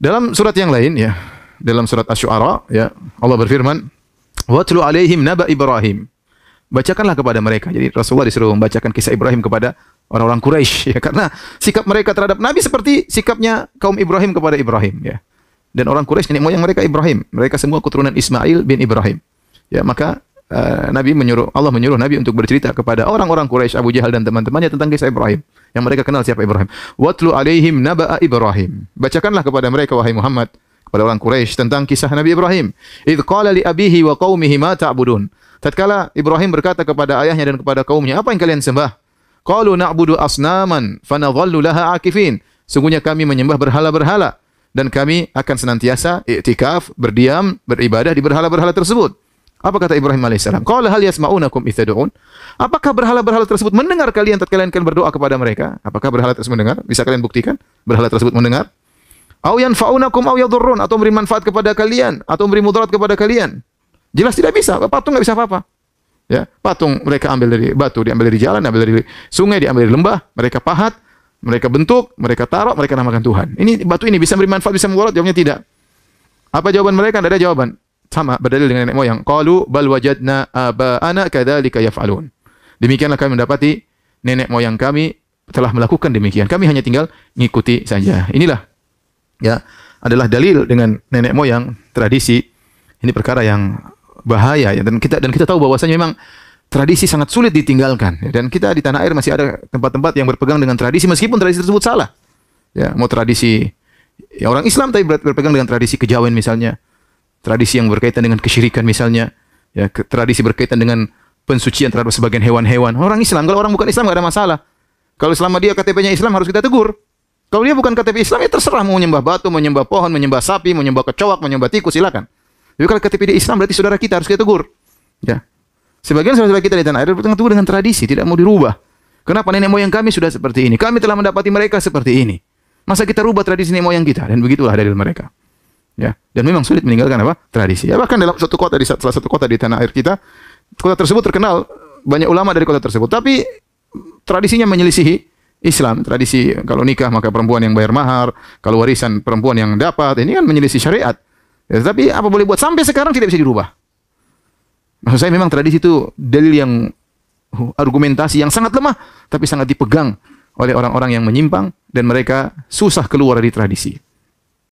Dalam surat yang lain ya, dalam surat Asy-Syu'ara ya, Allah berfirman, "Wa tlu alaihim naba Ibrahim." Bacakanlah kepada mereka. Jadi Rasulullah disuruh membacakan kisah Ibrahim kepada orang-orang Quraisy ya, karena sikap mereka terhadap nabi seperti sikapnya kaum Ibrahim kepada Ibrahim ya. Dan orang Quraisy nenek moyang mereka Ibrahim. Mereka semua keturunan Ismail bin Ibrahim. Ya, maka Eh, Nabi menyuruh Allah menyuruh Nabi untuk bercerita kepada orang-orang Quraisy Abu Jahal dan teman-temannya tentang kisah Ibrahim yang mereka kenal siapa Ibrahim. Watlu alaihim naba'a Ibrahim. Bacakanlah kepada mereka wahai Muhammad kepada orang Quraisy tentang kisah Nabi Ibrahim. Idz qala li abihi wa qaumihi ma ta'budun. Tatkala Ibrahim berkata kepada ayahnya dan kepada kaumnya, apa yang kalian sembah? Qalu na'budu asnaman fanadhallu laha akifin. Sungguhnya kami menyembah berhala-berhala dan kami akan senantiasa iktikaf, berdiam, beribadah di berhala-berhala tersebut. Apa kata Ibrahim alaihissalam? Qala hal yasma'unakum ithadu'un? Apakah berhala-berhala tersebut mendengar kalian tatkala kalian berdoa kepada mereka? Apakah berhala tersebut mendengar? Bisa kalian buktikan? Berhala tersebut mendengar? Au yanfa'unakum au yadurrun atau memberi manfaat kepada kalian atau memberi mudarat kepada kalian? Jelas tidak bisa. Patung nggak bisa apa-apa. Ya, patung mereka ambil dari batu, diambil dari jalan, diambil dari sungai, diambil dari lembah, mereka pahat, mereka bentuk, mereka taruh, mereka namakan Tuhan. Ini batu ini bisa memberi manfaat, bisa mudarat, jawabnya tidak. Apa jawaban mereka? Tidak ada jawaban sama berdalil dengan nenek moyang. Qalu bal wajadna abaana kadzalika alun Demikianlah kami mendapati nenek moyang kami telah melakukan demikian. Kami hanya tinggal ngikuti saja. Inilah ya adalah dalil dengan nenek moyang tradisi. Ini perkara yang bahaya ya dan kita dan kita tahu bahwasanya memang tradisi sangat sulit ditinggalkan ya. dan kita di tanah air masih ada tempat-tempat yang berpegang dengan tradisi meskipun tradisi tersebut salah. Ya, mau tradisi ya orang Islam tapi berpegang dengan tradisi kejawen misalnya tradisi yang berkaitan dengan kesyirikan misalnya, ya tradisi berkaitan dengan pensucian terhadap sebagian hewan-hewan. Orang Islam, kalau orang bukan Islam nggak ada masalah. Kalau selama dia KTP-nya Islam harus kita tegur. Kalau dia bukan KTP Islam ya terserah mau menyembah batu, menyembah pohon, menyembah sapi, menyembah kecoak, menyembah tikus silakan. Tapi kalau KTP dia Islam berarti saudara kita harus kita tegur. Ya. Sebagian saudara kita di tanah air bertengah tegur dengan tradisi, tidak mau dirubah. Kenapa nenek moyang kami sudah seperti ini? Kami telah mendapati mereka seperti ini. Masa kita rubah tradisi nenek moyang kita? Dan begitulah dari mereka ya dan memang sulit meninggalkan apa tradisi ya bahkan dalam satu kota di salah satu kota di tanah air kita kota tersebut terkenal banyak ulama dari kota tersebut tapi tradisinya menyelisihi Islam tradisi kalau nikah maka perempuan yang bayar mahar kalau warisan perempuan yang dapat ini kan menyelisihi syariat ya, tapi apa boleh buat sampai sekarang tidak bisa dirubah maksud saya memang tradisi itu dalil yang argumentasi yang sangat lemah tapi sangat dipegang oleh orang-orang yang menyimpang dan mereka susah keluar dari tradisi